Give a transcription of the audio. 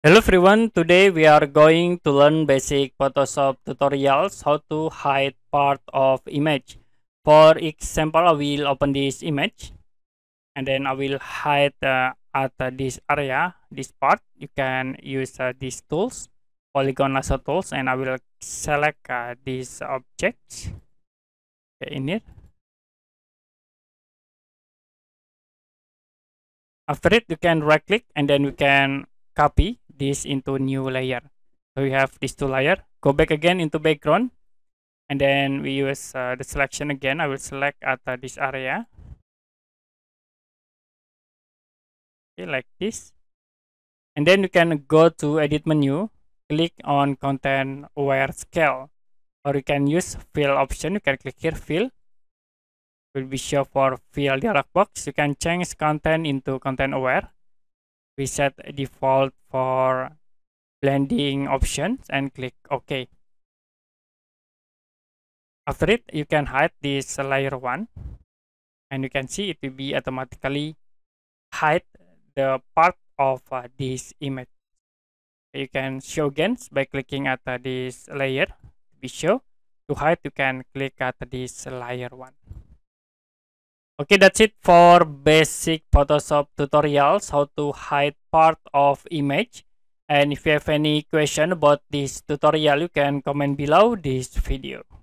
Hello everyone, today we are going to learn basic Photoshop tutorials how to hide part of image. For example, I will open this image and then I will hide uh, at uh, this area, this part. You can use uh, these tools, polygon lasso tools and I will select uh, these objects okay, in here. After it, you can right click and then you can copy this into new layer. So we have these two layer. Go back again into background. And then we use uh, the selection again. I will select at uh, this area. Okay, like this. And then you can go to edit menu. Click on content aware scale. Or you can use fill option. You can click here fill will be show for fill dialog box. You can change content into content aware. we set default for blending options and click OK. After it, you can hide this layer 1 and you can see it will be automatically hide the part of uh, this image. You can show again by clicking at uh, this layer to be show. To hide, you can click at this layer 1. Okay, that's it for basic Photoshop tutorials, how to hide part of image. And if you have any question about this tutorial, you can comment below this video.